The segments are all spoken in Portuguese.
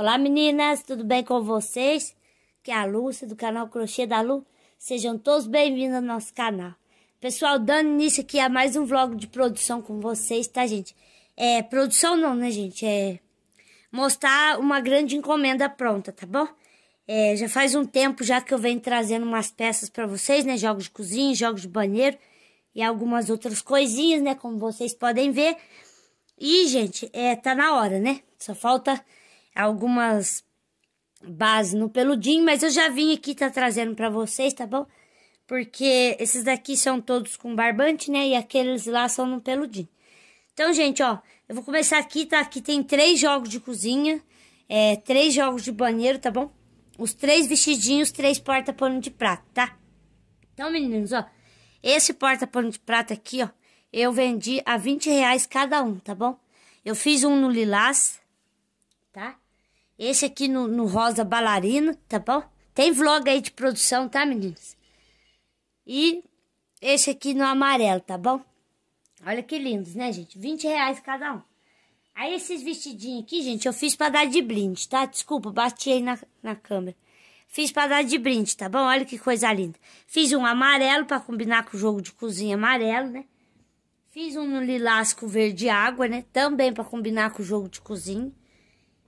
Olá meninas, tudo bem com vocês? Que é a Lúcia do canal Crochê da Lu. Sejam todos bem-vindos ao nosso canal. Pessoal, dando início aqui a mais um vlog de produção com vocês, tá gente? É, produção não, né gente? É mostrar uma grande encomenda pronta, tá bom? É, já faz um tempo já que eu venho trazendo umas peças para vocês, né? Jogos de cozinha, jogos de banheiro e algumas outras coisinhas, né? Como vocês podem ver. E, gente, é, tá na hora, né? Só falta algumas bases no peludinho, mas eu já vim aqui tá trazendo para vocês, tá bom? Porque esses daqui são todos com barbante, né? E aqueles lá são no peludinho. Então, gente, ó, eu vou começar aqui, tá? Aqui tem três jogos de cozinha, é, três jogos de banheiro, tá bom? Os três vestidinhos, três porta-pano de prata, tá? Então, meninos, ó, esse porta-pano de prata aqui, ó, eu vendi a 20 reais cada um, tá bom? Eu fiz um no lilás, tá? Esse aqui no, no rosa bailarino, tá bom? Tem vlog aí de produção, tá, meninas? E esse aqui no amarelo, tá bom? Olha que lindos, né, gente? 20 reais cada um. Aí esses vestidinhos aqui, gente, eu fiz pra dar de brinde, tá? Desculpa, bati aí na, na câmera. Fiz pra dar de brinde, tá bom? Olha que coisa linda. Fiz um amarelo pra combinar com o jogo de cozinha amarelo, né? Fiz um no lilás com verde água, né? Também pra combinar com o jogo de cozinha.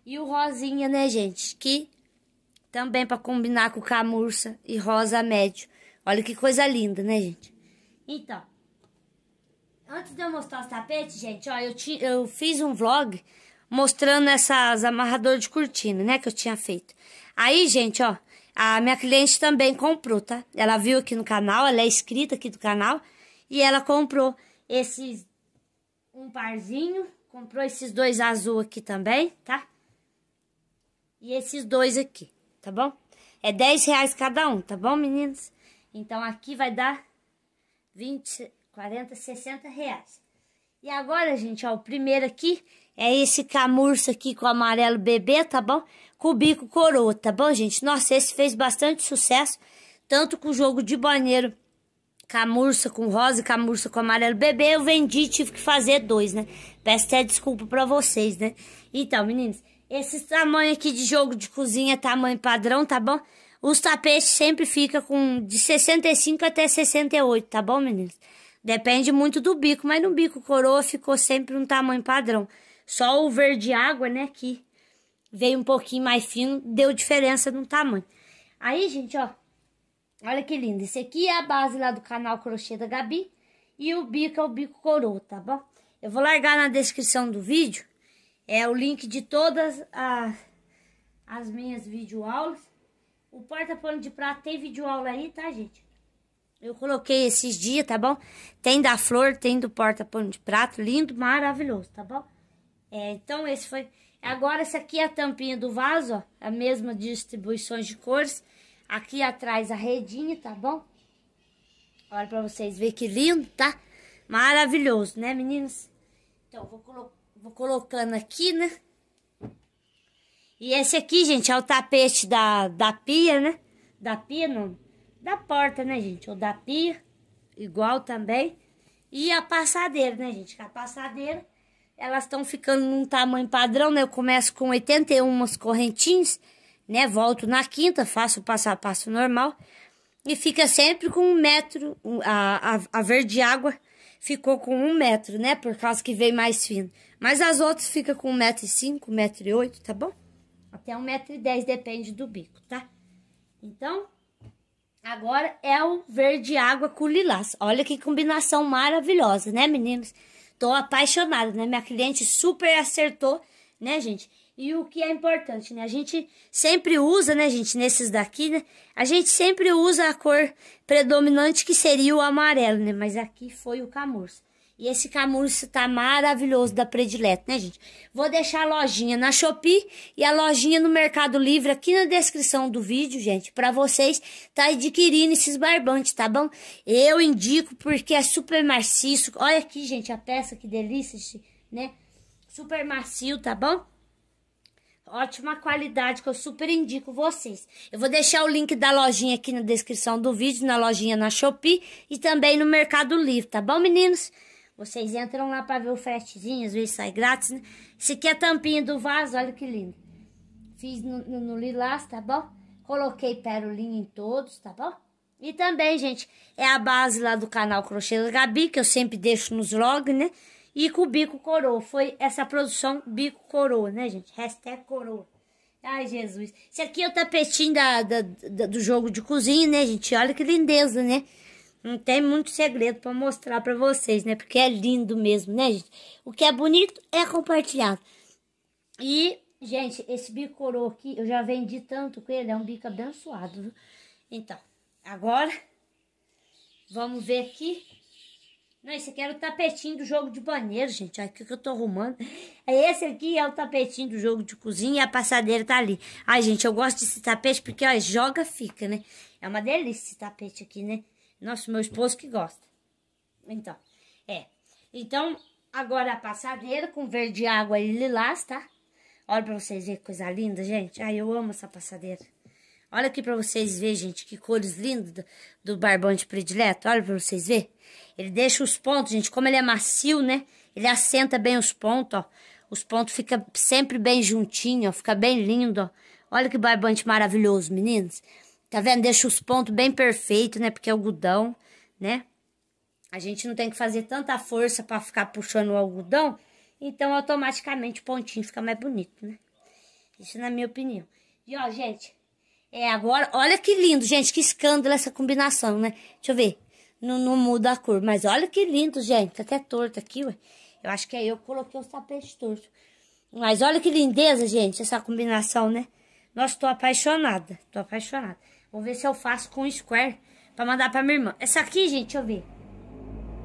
E o rosinha, né, gente? Que também para combinar com camurça e rosa médio. Olha que coisa linda, né, gente? Então, antes de eu mostrar os tapetes, gente, ó, eu, ti, eu fiz um vlog mostrando essas amarradoras de cortina, né, que eu tinha feito. Aí, gente, ó, a minha cliente também comprou, tá? Ela viu aqui no canal, ela é inscrita aqui do canal, e ela comprou esses um parzinho, comprou esses dois azul aqui também, tá? e esses dois aqui, tá bom? É 10 reais cada um, tá bom, meninas? Então, aqui vai dar 20, 40, 60 reais. E agora, gente, ó, o primeiro aqui é esse camurça aqui com amarelo bebê, tá bom? Com bico coroa, tá bom, gente? Nossa, esse fez bastante sucesso, tanto com o jogo de banheiro camurça com rosa, camurça com amarelo bebê, eu vendi, tive que fazer dois, né? Peço até desculpa pra vocês, né? Então, meninos, esse tamanho aqui de jogo de cozinha, tamanho padrão, tá bom? Os tapetes sempre fica com de 65 até 68, tá bom, meninas? Depende muito do bico, mas no bico coroa ficou sempre um tamanho padrão. Só o verde água, né, que veio um pouquinho mais fino, deu diferença no tamanho. Aí, gente, ó, olha que lindo. Esse aqui é a base lá do canal Crochê da Gabi e o bico é o bico coroa, tá bom? Eu vou largar na descrição do vídeo é o link de todas as, as minhas videoaulas. O porta-pano de prato tem videoaula aí, tá, gente? Eu coloquei esses dias, tá bom? Tem da flor, tem do porta-pano de prato. Lindo, maravilhoso, tá bom? É, então, esse foi... Agora, essa aqui é a tampinha do vaso, ó. A mesma distribuição de cores. Aqui atrás a redinha, tá bom? Olha pra vocês verem que lindo, tá? Maravilhoso, né, meninas? Então, vou colocar... Vou colocando aqui, né? E esse aqui, gente, é o tapete da, da pia, né? Da pia, não. Da porta, né, gente? Ou da pia. Igual também. E a passadeira, né, gente? Que a passadeira, elas estão ficando num tamanho padrão, né? Eu começo com 81 correntinhas, né? Volto na quinta, faço o passo a passo normal. E fica sempre com um metro, a, a, a verde água ficou com um metro, né? Por causa que veio mais fino. Mas as outras fica com um metro e cinco, um metro e oito, tá bom? Até um metro e dez, depende do bico, tá? Então, agora é o verde água com lilás. Olha que combinação maravilhosa, né, meninos? Tô apaixonada, né? Minha cliente super acertou, né, gente? E o que é importante, né? A gente sempre usa, né, gente, nesses daqui, né? A gente sempre usa a cor predominante que seria o amarelo, né? Mas aqui foi o camurça. E esse camurça tá maravilhoso da Predileta, né, gente? Vou deixar a lojinha na Shopee e a lojinha no Mercado Livre aqui na descrição do vídeo, gente, para vocês tá adquirindo esses barbantes, tá bom? Eu indico porque é super maciço. Olha aqui, gente, a peça que delícia, né? Super macio, tá bom? Ótima qualidade que eu super indico vocês. Eu vou deixar o link da lojinha aqui na descrição do vídeo, na lojinha na Shopee e também no Mercado Livre, tá bom, meninos? Vocês entram lá pra ver o fretezinho, às vezes sai grátis, né? Esse aqui é a tampinha do vaso, olha que lindo. Fiz no, no, no lilás, tá bom? Coloquei perolinha em todos, tá bom? E também, gente, é a base lá do canal Crochê da Gabi, que eu sempre deixo nos vlogs, né? e com o Bico Coroa. Foi essa produção Bico Coroa, né, gente? Hashtag Coroa. Ai, Jesus. Esse aqui é o tapetinho da, da, da, do jogo de cozinha, né, gente? Olha que lindeza, né? Não tem muito segredo para mostrar para vocês, né? Porque é lindo mesmo, né, gente? O que é bonito é compartilhado. E, gente, esse bico coroa aqui, eu já vendi tanto com ele, é um bico abençoado, viu? Então, agora, vamos ver aqui não, esse aqui era o tapetinho do jogo de banheiro, gente. Aqui que eu tô arrumando. É esse aqui é o tapetinho do jogo de cozinha e a passadeira tá ali. Ai, gente, eu gosto desse tapete porque, ó, joga, fica, né? É uma delícia esse tapete aqui, né? Nossa, meu esposo que gosta. Então, é. Então, agora a passadeira com verde água e lilás, tá? Olha pra vocês verem que coisa linda, gente. Ai, eu amo essa passadeira. Olha aqui pra vocês verem, gente, que cores lindas do, do barbante predileto. Olha pra vocês verem. Ele deixa os pontos, gente, como ele é macio, né? Ele assenta bem os pontos, ó. Os pontos ficam sempre bem juntinho, ó. Fica bem lindo, ó. Olha que barbante maravilhoso, meninos. Tá vendo? Deixa os pontos bem perfeitos, né? Porque é algodão, né? A gente não tem que fazer tanta força para ficar puxando o algodão. Então, automaticamente, o pontinho fica mais bonito, né? Isso é na minha opinião. E, ó, gente... É, agora, olha que lindo, gente, que escândalo essa combinação, né? Deixa eu ver, não, não muda a cor, mas olha que lindo, gente, tá até torto aqui, ué. Eu acho que aí é eu coloquei os tapetes tortos. Mas olha que lindeza, gente, essa combinação, né? Nossa, tô apaixonada, tô apaixonada. Vou ver se eu faço com o square pra mandar pra minha irmã. Essa aqui, gente, deixa eu ver.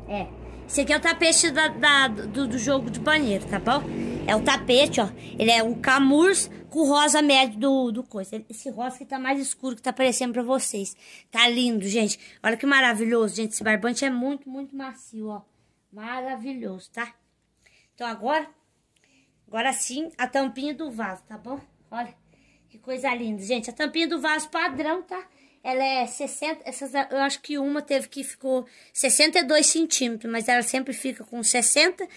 É, esse aqui é o tapete da, da do, do, jogo de banheiro, tá bom? É o tapete, ó. Ele é um camurs com rosa médio do, do coisa. Esse rosa que tá mais escuro que tá aparecendo pra vocês. Tá lindo, gente. Olha que maravilhoso, gente. Esse barbante é muito, muito macio, ó. Maravilhoso, tá? Então agora, agora sim, a tampinha do vaso, tá bom? Olha, que coisa linda, gente. A tampinha do vaso padrão, tá? ela é 60, essas, eu acho que uma teve que ficou 62 centímetros, mas ela sempre fica com 60.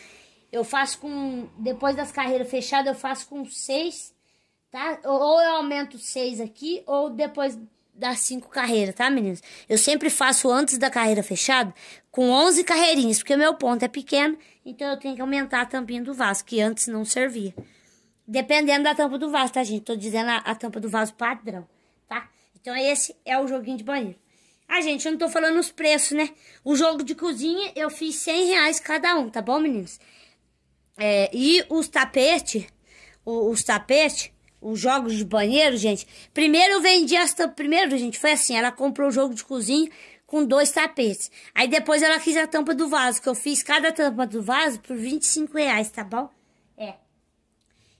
Eu faço com, depois das carreiras fechadas, eu faço com 6, tá? Ou eu aumento 6 aqui, ou depois das 5 carreiras, tá, meninas? Eu sempre faço antes da carreira fechada, com 11 carreirinhas, porque meu ponto é pequeno, então eu tenho que aumentar a tampinha do vaso, que antes não servia. Dependendo da tampa do vaso, tá, gente? Tô dizendo a, a tampa do vaso padrão. Então, esse é o joguinho de banheiro. Ah, gente, eu não tô falando os preços, né? O jogo de cozinha eu fiz 100 reais cada um, tá bom, meninos? É, e os tapetes, os tapetes, os jogos de banheiro, gente. Primeiro eu vendi esta. Primeiro, gente, foi assim: ela comprou o jogo de cozinha com dois tapetes. Aí depois ela quis a tampa do vaso, que eu fiz cada tampa do vaso por 25 reais, tá bom? É.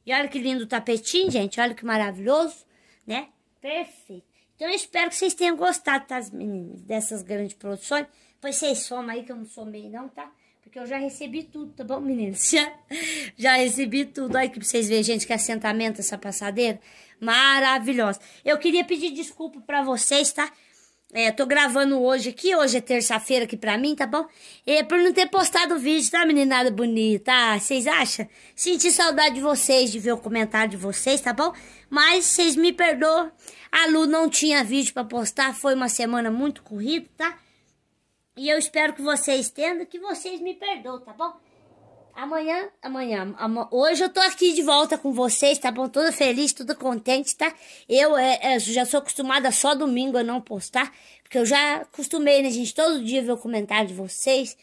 E olha que lindo o tapetinho, gente. Olha que maravilhoso, né? Perfeito. Então eu espero que vocês tenham gostado, tá, meninas, dessas grandes produções. Pois vocês somam aí, que eu não somei não, tá? Porque eu já recebi tudo, tá bom, meninas? Já, já recebi tudo. Olha que pra vocês verem, gente, que assentamento essa passadeira. Maravilhosa. Eu queria pedir desculpa pra vocês, tá? É, tô gravando hoje aqui, hoje é terça-feira aqui pra mim, tá bom? É por não ter postado o vídeo, tá, meninada bonita? Ah, vocês acham? Senti saudade de vocês, de ver o comentário de vocês, tá bom? Mas vocês me perdoam, a Lu não tinha vídeo pra postar, foi uma semana muito corrida, tá? E eu espero que vocês tenham, que vocês me perdoam, tá bom? Amanhã, amanhã, hoje eu tô aqui de volta com vocês, tá bom? Toda feliz, toda contente, tá? Eu é, é, já sou acostumada só domingo a não postar, porque eu já acostumei, né, gente? Todo dia ver o comentário de vocês,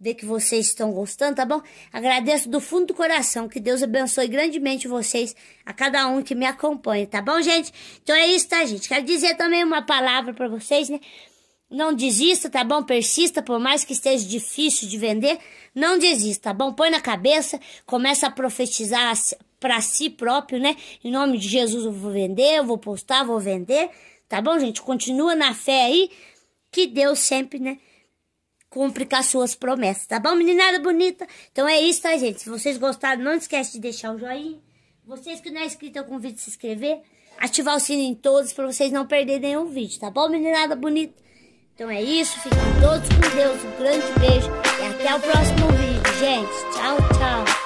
ver que vocês estão gostando, tá bom? Agradeço do fundo do coração, que Deus abençoe grandemente vocês, a cada um que me acompanha, tá bom, gente? Então é isso, tá, gente? Quero dizer também uma palavra para vocês, né? Não desista, tá bom? Persista, por mais que esteja difícil de vender, não desista, tá bom? Põe na cabeça, começa a profetizar para si próprio, né? Em nome de Jesus eu vou vender, eu vou postar, vou vender, tá bom, gente? Continua na fé aí, que Deus sempre, né? cumpre com as suas promessas, tá bom, meninada bonita? Então é isso, tá, gente? Se vocês gostaram, não esquece de deixar o joinha. Vocês que não é inscrito, eu convido a se inscrever. Ativar o sininho em todos, pra vocês não perderem nenhum vídeo, tá bom, meninada bonita? Então é isso, fiquem todos com Deus, um grande beijo e até o próximo vídeo, gente. Tchau, tchau.